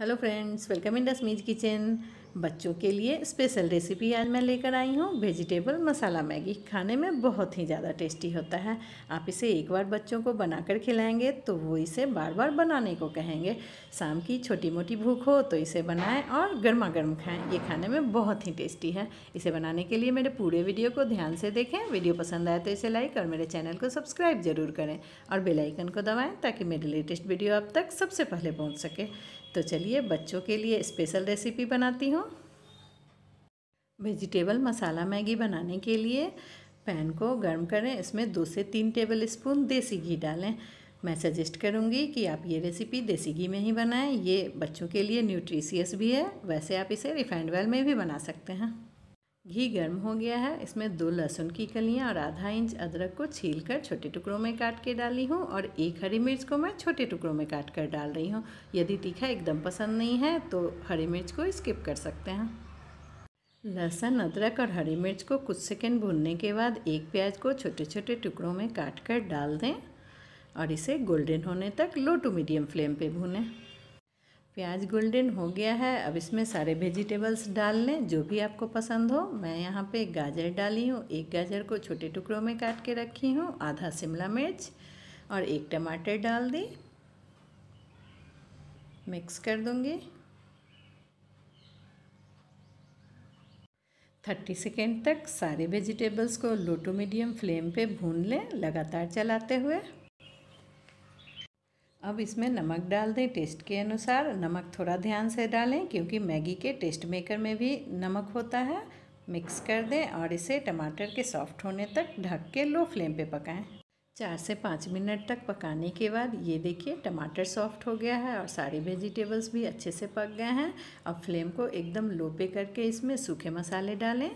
hello friends welcome in दसमीज kitchen बच्चों के लिए स्पेशल रेसिपी आज मैं लेकर आई हूँ वेजिटेबल मसाला मैगी खाने में बहुत ही ज़्यादा टेस्टी होता है आप इसे एक बार बच्चों को बनाकर खिलाएंगे तो वो इसे बार बार बनाने को कहेंगे शाम की छोटी मोटी भूख हो तो इसे बनाएं और गर्मा गर्म खाएँ ये खाने में बहुत ही टेस्टी है इसे बनाने के लिए मेरे पूरे वीडियो को ध्यान से देखें वीडियो पसंद आए तो इसे लाइक और मेरे चैनल को सब्सक्राइब जरूर करें और बेलाइकन को दबाएँ ताकि मेरे लेटेस्ट वीडियो आप तक सबसे पहले पहुँच सके तो चलिए बच्चों के लिए स्पेशल रेसिपी बनाती हूँ वेजिटेबल मसाला मैगी बनाने के लिए पैन को गर्म करें इसमें दो से तीन टेबल स्पून देसी घी डालें मैं सजेस्ट करूँगी कि आप ये रेसिपी देसी घी में ही बनाएं ये बच्चों के लिए न्यूट्रिशियस भी है वैसे आप इसे रिफाइंड ऑयल में भी बना सकते हैं घी गर्म हो गया है इसमें दो लहसुन की कलियाँ और आधा इंच अदरक को छील कर छोटे टुकड़ों में काट के डाली हूँ और एक हरी मिर्च को मैं छोटे टुकड़ों में काट कर डाल रही हूँ यदि तीखा एकदम पसंद नहीं है तो हरी मिर्च को स्किप कर सकते हैं लहसुन अदरक और हरी मिर्च को कुछ सेकेंड भूनने के बाद एक प्याज को छोटे छोटे टुकड़ों में काट कर डाल दें और इसे गोल्डन होने तक लो टू मीडियम फ्लेम पर भूनें प्याज गोल्डन हो गया है अब इसमें सारे वेजिटेबल्स डाल लें जो भी आपको पसंद हो मैं यहाँ पे गाजर डाली हूँ एक गाजर को छोटे टुकड़ों में काट के रखी हूँ आधा शिमला मिर्च और एक टमाटर डाल दी मिक्स कर दूँगी थर्टी सेकेंड तक सारे वेजिटेबल्स को लो टू मीडियम फ्लेम पे भून लें लगातार चलाते हुए अब इसमें नमक डाल दें टेस्ट के अनुसार नमक थोड़ा ध्यान से डालें क्योंकि मैगी के टेस्ट मेकर में भी नमक होता है मिक्स कर दें और इसे टमाटर के सॉफ्ट होने तक ढक के लो फ्लेम पे पकाएं चार से पाँच मिनट तक पकाने के बाद ये देखिए टमाटर सॉफ्ट हो गया है और सारे वेजिटेबल्स भी अच्छे से पक गए हैं अब फ्लेम को एकदम लो पे करके इसमें सूखे मसाले डालें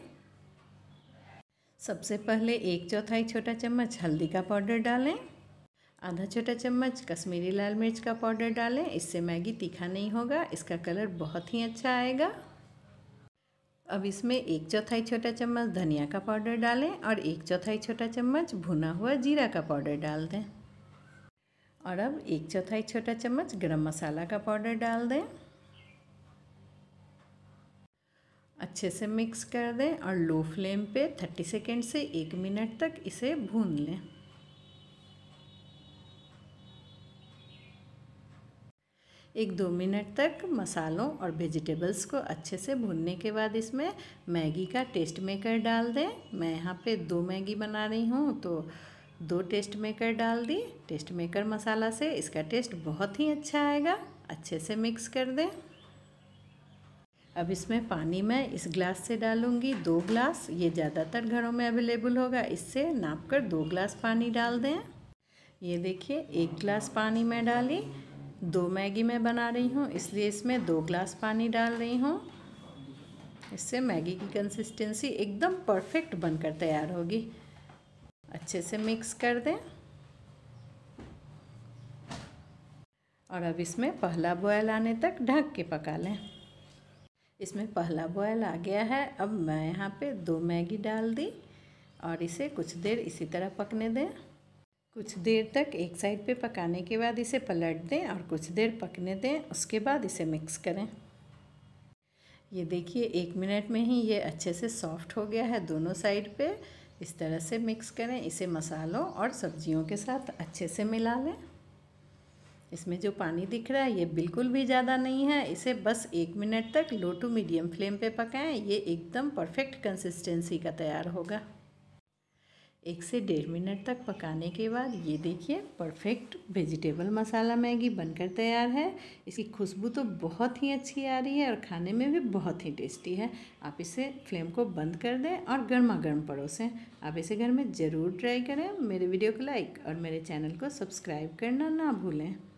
सबसे पहले एक चौथाई छोटा चम्मच हल्दी का पाउडर डालें आधा छोटा चम्मच कश्मीरी लाल मिर्च का पाउडर डालें इससे मैगी तीखा नहीं होगा इसका कलर बहुत ही अच्छा आएगा अब इसमें एक चौथाई छोटा चम्मच धनिया का पाउडर डालें और एक चौथाई छोटा चम्मच भुना हुआ जीरा का पाउडर डाल दें और अब एक चौथाई छोटा चम्मच गरम मसाला का पाउडर डाल दें अच्छे से मिक्स कर दें और लो फ्लेम पे 30 सेकेंड से एक मिनट तक इसे भून लें एक दो मिनट तक मसालों और वेजिटेबल्स को अच्छे से भूनने के बाद इसमें मैगी का टेस्ट मेकर डाल दें मैं यहाँ पे दो मैगी बना रही हूँ तो दो टेस्ट मेकर डाल दी टेस्ट मेकर मसाला से इसका टेस्ट बहुत ही अच्छा आएगा अच्छे से मिक्स कर दें अब इसमें पानी मैं इस ग्लास से डालूँगी दो ग्लास ये ज़्यादातर घरों में अवेलेबल होगा इससे नाप कर दो ग्लास पानी डाल दें ये देखिए एक ग्लास पानी मैं डाली दो मैगी मैं बना रही हूँ इसलिए इसमें दो ग्लास पानी डाल रही हूँ इससे मैगी की कंसिस्टेंसी एकदम परफेक्ट बनकर तैयार होगी अच्छे से मिक्स कर दें और अब इसमें पहला बॉयल आने तक ढक के पका लें इसमें पहला बॉयल आ गया है अब मैं यहाँ पे दो मैगी डाल दी और इसे कुछ देर इसी तरह पकने दें कुछ देर तक एक साइड पे पकाने के बाद इसे पलट दें और कुछ देर पकने दें उसके बाद इसे मिक्स करें ये देखिए एक मिनट में ही ये अच्छे से सॉफ्ट हो गया है दोनों साइड पे इस तरह से मिक्स करें इसे मसालों और सब्जियों के साथ अच्छे से मिला लें इसमें जो पानी दिख रहा है ये बिल्कुल भी ज़्यादा नहीं है इसे बस एक मिनट तक लो टू मीडियम फ्लेम पे पकाएं ये एकदम परफेक्ट कंसिस्टेंसी का तैयार होगा एक से डेढ़ मिनट तक पकाने के बाद ये देखिए परफेक्ट वेजिटेबल मसाला मैगी बनकर तैयार है इसकी खुशबू तो बहुत ही अच्छी आ रही है और खाने में भी बहुत ही टेस्टी है आप इसे फ्लेम को बंद कर दें और गर्मा गर्म परोसें आप इसे घर में ज़रूर ट्राई करें मेरे वीडियो को लाइक और मेरे चैनल को सब्सक्राइब करना ना भूलें